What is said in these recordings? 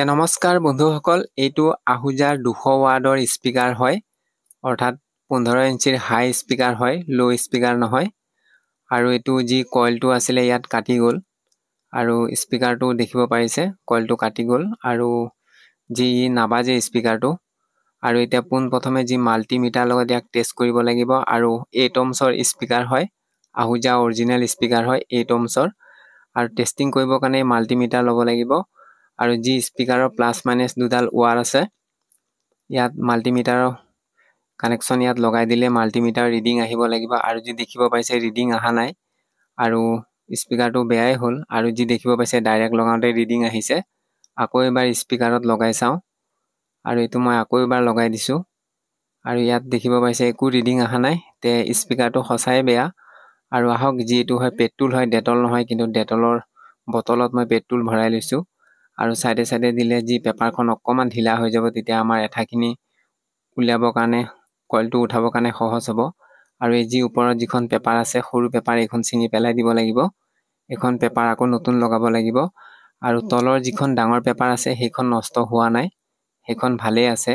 নমস্কাৰ বন্ধুসকল এইটো আহুজাৰ দুশ ৱাৰ্ডৰ স্পীকাৰ হয় অৰ্থাৎ পোন্ধৰ ইঞ্চিৰ হাই স্পীকাৰ হয় ল' স্পীকাৰ নহয় আৰু এইটো যি কইলটো আছিলে ইয়াত কাটি গ'ল আৰু স্পীকাৰটো দেখিব পাৰিছে কইলটো কাটি গ'ল আৰু যি নাবাজে স্পীকাৰটো আৰু এতিয়া পোনপ্ৰথমে যি মাল্টিমিটাৰ লগত ইয়াক টেষ্ট কৰিব লাগিব আৰু টমছৰ স্পীকাৰ হয় আহুজা অৰিজিনেল স্পীকাৰ হয় এই টমছৰ আৰু টেষ্টিং কৰিবৰ কাৰণে মাল্টিমিটাৰ ল'ব লাগিব আৰু যি স্পীকাৰৰ প্লাছ মাইনাছ দুডাল ৱাৰ আছে ইয়াত মাল্টিমিটাৰৰ কানেকশ্যন ইয়াত লগাই দিলে মাল্টিমিটাৰ ৰিডিং আহিব লাগিব আৰু যি দেখিব পাইছে ৰিডিং অহা নাই আৰু স্পীকাৰটো বেয়াই হ'ল আৰু যি দেখিব পাইছে ডাইৰেক্ট লগাওঁতে ৰিডিং আহিছে আকৌ এবাৰ স্পীকাৰত লগাই চাওঁ আৰু এইটো মই আকৌ এবাৰ লগাই দিছোঁ আৰু ইয়াত দেখিব পাইছে একো ৰিডিং অহা নাই তে স্পীকাৰটো সঁচাই বেয়া আৰু আহক যিটো হয় পেট্ৰল হয় ডেটল নহয় কিন্তু ডেটলৰ বটলত মই পেট্ৰল ভৰাই লৈছোঁ আৰু ছাইডে চাইডে দিলে যি পেপাৰখন অকণমান ঢিলা হৈ যাব তেতিয়া আমাৰ এঠাখিনি উলিয়াবৰ কাৰণে কইলটো উঠাবৰ কাৰণে সহজ হ'ব আৰু এই যি ওপৰত যিখন পেপাৰ আছে সৰু পেপাৰ এইখন ছিঙি পেলাই দিব লাগিব এইখন পেপাৰ আকৌ নতুন লগাব লাগিব আৰু তলৰ যিখন ডাঙৰ পেপাৰ আছে সেইখন নষ্ট হোৱা নাই সেইখন ভালেই আছে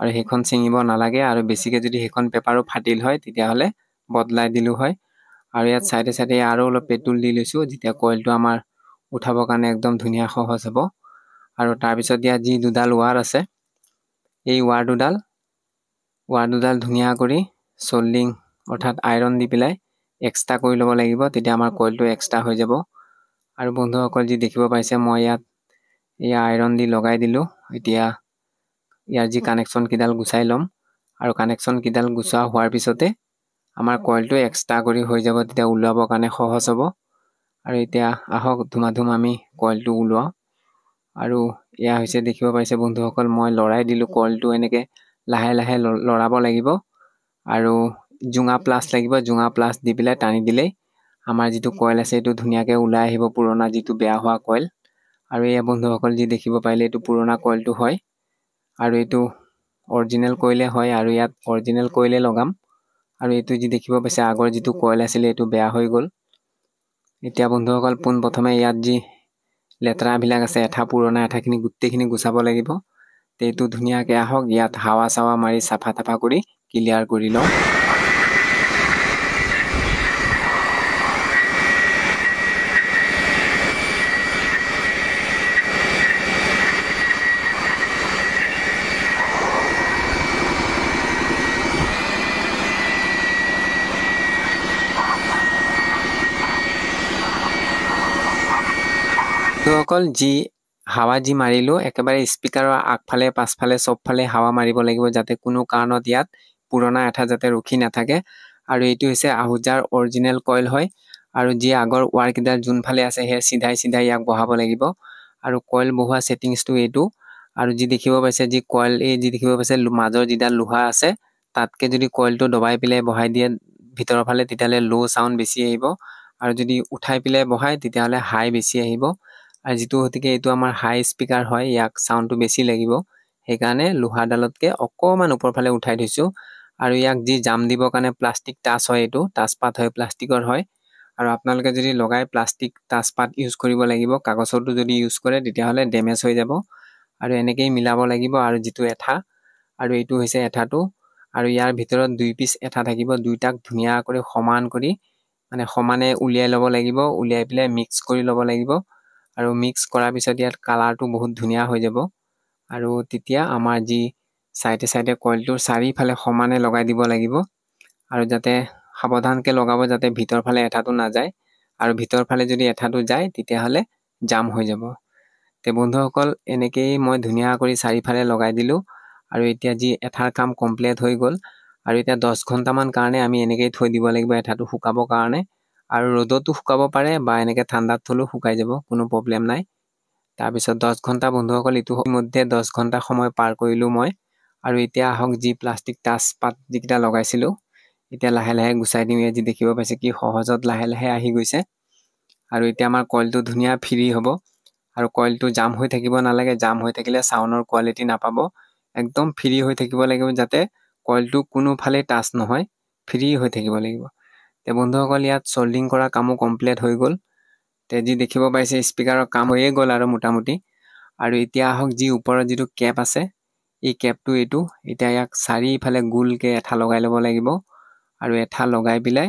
আৰু সেইখন ছিঙিব নালাগে আৰু বেছিকৈ যদি সেইখন পেপাৰো ফাটিল হয় তেতিয়াহ'লে বদলাই দিলোঁ হয় আৰু ইয়াত চাইডে ছাইডে আৰু অলপ পেটুল দি লৈছোঁ যেতিয়া কইলটো আমাৰ উঠাবৰ কাৰণে একদম ধুনীয়া সহজ হ'ব আৰু তাৰপিছত ইয়াত যি দুডাল ৱাৰ আছে এই ৱাৰ দুডাল ৱাৰ দুডাল ধুনীয়া কৰি চল্ডিং অৰ্থাৎ আইৰণ দি পেলাই এক্সট্ৰা কৰি ল'ব লাগিব তেতিয়া আমাৰ কইলটো এক্সট্ৰা হৈ যাব আৰু বন্ধুসকল যি দেখিব পাইছে মই ইয়াত এই আইৰণ দি লগাই দিলোঁ এতিয়া ইয়াৰ যি কানেকশ্যন কানেকশ্যনকেইডাল গুচাই ল'ম আৰু কানেকশ্যন কানেকশ্যনকেইডাল গুচোৱা হোৱাৰ পিছতে আমাৰ কইলটো এক্সট্ৰা কৰি হৈ যাব তেতিয়া ওলাবৰ কাৰণে সহজ হ'ব আৰু এতিয়া আহক ধুমাধুম আমি কইলটো ওলোৱাওঁ আৰু এয়া হৈছে দেখিব পাৰিছে বন্ধুসকল মই লৰাই দিলোঁ কইলটো এনেকৈ লাহে লাহে লৰাব লাগিব আৰু জোঙা প্লাছ লাগিব জোঙা প্লাছ দি পেলাই টানি দিলেই আমাৰ যিটো কইল আছে এইটো ধুনীয়াকৈ ওলাই আহিব পুৰণা যিটো বেয়া হোৱা কইল আৰু এয়া বন্ধুসকল যি দেখিব পাৰিলে এইটো পুৰণা কইলটো হয় আৰু এইটো অৰিজিনেল কইলে হয় আৰু ইয়াত অৰিজিনেল কইলে লগাম আৰু এইটো যি দেখিব পাইছে আগৰ যিটো কইল আছিলে এইটো বেয়া হৈ গ'ল এতিয়া বন্ধুসকল পোনপ্ৰথমে ইয়াত যি লেতেৰাবিলাক আছে এঠা পুৰণা এঠাখিনি গোটেইখিনি গুচাব লাগিব এইটো ধুনীয়াকৈ আহক ইয়াত হাৱা চাৱা মাৰি চাফা তাফা কৰি ক্লিয়াৰ কৰি লওঁ অকল যি হাৱা যি মাৰিলোঁ একেবাৰে স্পীকাৰৰ আগফালে পাছফালে চবফালে হাৱা মাৰিব লাগিব যাতে কোনো কাৰণত ইয়াত পুৰণা এঠা যাতে ৰখি নাথাকে আৰু এইটো হৈছে আহুজাৰ অৰিজিনেল কইল হয় আৰু যি আগৰ ৱাৰকেইডাল যোনফালে আছে সেয়া চিধাই চিধাই ইয়াক বহাব লাগিব আৰু কইল বহোৱা ছেটিংছটো এইটো আৰু যি দেখিব পাইছে যি কইল এই যি দেখিব পাইছে মাজৰ যিডাল লোহা আছে তাতকৈ যদি কইলটো দবাই পেলাই বহাই দিয়ে ভিতৰৰ ফালে তেতিয়াহ'লে ল' ছাউণ্ড বেছি আহিব আৰু যদি উঠাই পেলাই বহায় তেতিয়াহ'লে হাই বেছি আহিব আৰু যিটো গতিকে এইটো আমাৰ হাই স্পীকাৰ হয় ইয়াক চাউণ্ডটো বেছি লাগিব সেইকাৰণে লোহাৰডালতকৈ অকণমান ওপৰফালে উঠাই থৈছোঁ আৰু ইয়াক যি জাম দিবৰ কাৰণে প্লাষ্টিক টাচ হয় এইটো টাচপাত হয় প্লাষ্টিকৰ হয় আৰু আপোনালোকে যদি লগাই প্লাষ্টিক টাচপাত ইউজ কৰিব লাগিব কাগজৰটো যদি ইউজ কৰে তেতিয়াহ'লে ডেমেজ হৈ যাব আৰু এনেকেই মিলাব লাগিব আৰু যিটো এঠা আৰু এইটো হৈছে এঠাটো আৰু ইয়াৰ ভিতৰত দুই পিচ এঠা থাকিব দুইটাক ধুনীয়া কৰি সমান কৰি মানে সমানে উলিয়াই ল'ব লাগিব উলিয়াই পেলাই মিক্স কৰি ল'ব লাগিব আৰু মিক্স কৰাৰ পিছত ইয়াত কালাৰটো বহুত ধুনীয়া হৈ যাব আৰু তেতিয়া আমাৰ যি চাইডে চাইডে কইলটোৰ চাৰিফালে সমানে লগাই দিব লাগিব আৰু যাতে সাৱধানকৈ লগাব যাতে ফালে এঠাটো নাযায় আৰু ফালে যদি এঠাটো যায় তেতিয়াহ'লে জাম হৈ যাব তে বন্ধুসকল এনেকেই মই ধুনীয়া কৰি চাৰিফালে লগাই দিলোঁ আৰু এতিয়া যি এঠাৰ কাম কমপ্লিট হৈ গ'ল আৰু এতিয়া দহ ঘণ্টামান কাৰণে আমি এনেকেই থৈ দিব লাগিব এঠাটো শুকাবৰ কাৰণে আৰু ৰ'দতো শুকাব পাৰে বা এনেকৈ ঠাণ্ডাত থ'লেও শুকাই যাব কোনো প্ৰব্লেম নাই তাৰপিছত দহ ঘণ্টা বন্ধুসকল ইটো ইতিমধ্যে দহ ঘণ্টা সময় পাৰ কৰিলোঁ মই আৰু এতিয়া আহক যি প্লাষ্টিক টাচ পাত যিকেইটা লগাইছিলোঁ এতিয়া লাহে লাহে গুচাই দিওঁ আজি দেখিব পাইছে কি সহজত লাহে লাহে আহি গৈছে আৰু এতিয়া আমাৰ কইলটো ধুনীয়া ফ্ৰী হ'ব আৰু কইলটো জাম হৈ থাকিব নালাগে জাম হৈ থাকিলে চাউনৰ কোৱালিটি নাপাব একদম ফ্ৰী হৈ থাকিব লাগিব যাতে কইলটো কোনোফালেই টাচ নহয় ফ্ৰী হৈ থাকিব লাগিব তে বন্ধুসকল ইয়াত চল্ডিং কৰা কামো কমপ্লিট হৈ গ'ল তে যি দেখিব পাইছে স্পীকাৰৰ কাম হৈয়ে গ'ল আৰু মোটামুটি আৰু এতিয়া আহক যি ওপৰৰ যিটো কেপ আছে এই কেপটো এইটো এতিয়া ইয়াক চাৰিফালে গোলকৈ এঠা লগাই ল'ব লাগিব আৰু এঠা লগাই পেলাই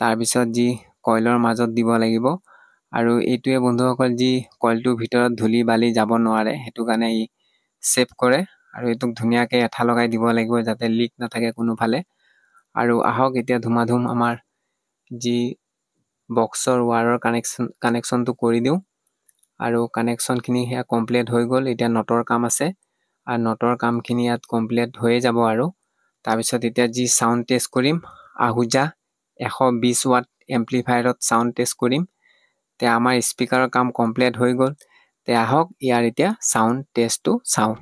তাৰপিছত যি কইলৰ মাজত দিব লাগিব আৰু এইটোৱে বন্ধুসকল যি কইলটোৰ ভিতৰত ধূলি বালি যাব নোৱাৰে সেইটো কাৰণে ই চেভ কৰে আৰু এইটোক ধুনীয়াকৈ এঠা লগাই দিব লাগিব যাতে লিক নাথাকে কোনোফালে আৰু আহক এতিয়া ধুমাধুম আমাৰ যি বক্সৰ ৱাৰৰ কানেকশ্যন কানেকশ্যনটো কৰি দিওঁ আৰু কানেকশ্যনখিনি সেয়া কমপ্লিট হৈ গ'ল এতিয়া নটৰ কাম আছে আৰু নটৰ কামখিনি ইয়াত কমপ্লিট হৈয়ে যাব আৰু তাৰপিছত এতিয়া যি চাউণ্ড টেষ্ট কৰিম আহুজা এশ বিছ ৱাট এম্প্লিফায়াৰত চাউণ্ড টেষ্ট কৰিম তে আমাৰ স্পীকাৰৰ কাম কমপ্লিট হৈ গ'ল তে আহক ইয়াৰ এতিয়া চাউণ্ড টেষ্টটো চাওঁ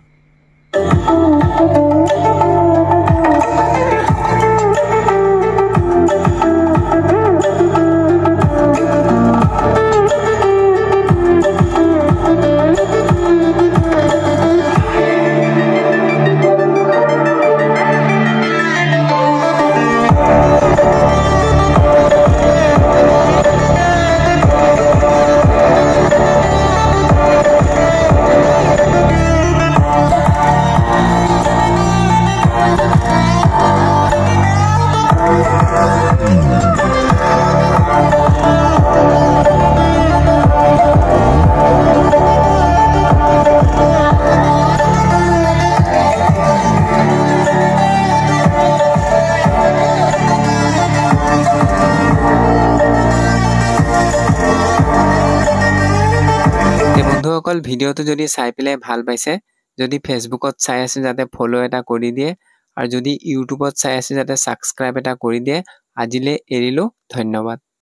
বন্ধুসকল ভিডিঅ'টো যদি চাই পেলাই ভাল পাইছে যদি ফেচবুকত চাই আছে যাতে ফ'ল' এটা কৰি দিয়ে আৰু যদি ইউটিউবত চাই আছে যাতে ছাবস্ক্ৰাইব এটা কৰি দিয়ে আজিলৈ এৰিলোঁ ধন্যবাদ